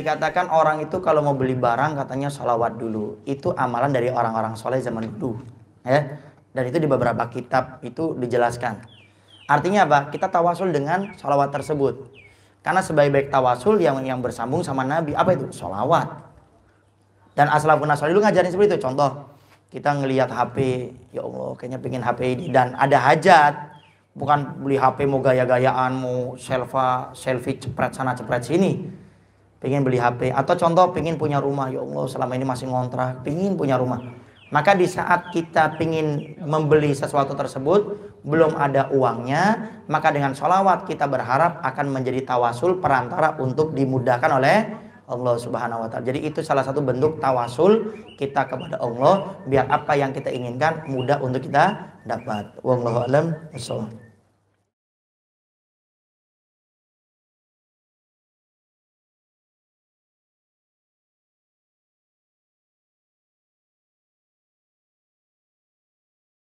Dikatakan orang itu kalau mau beli barang katanya sholawat dulu. Itu amalan dari orang-orang soleh zaman dulu. Ya. Dan itu di beberapa kitab itu dijelaskan. Artinya apa? Kita tawasul dengan sholawat tersebut. Karena sebaik-baik tawasul yang yang bersambung sama Nabi. Apa itu? Sholawat. Dan aslafun asal dulu ngajarin seperti itu. Contoh, kita ngelihat HP. Ya Allah, kayaknya pengen HP ini. Dan ada hajat bukan beli HP mau gaya-gayaan mau selfie selfie cepret sana cepret sini pengen beli HP atau contoh pengen punya rumah ya Allah selama ini masih ngontrak pengen punya rumah maka di saat kita ingin membeli sesuatu tersebut belum ada uangnya maka dengan sholawat kita berharap akan menjadi tawasul perantara untuk dimudahkan oleh Allah Subhanahu wa taala. Jadi itu salah satu bentuk tawasul kita kepada Allah biar apa yang kita inginkan mudah untuk kita dapat. Wallahu'alam Assalamualaikum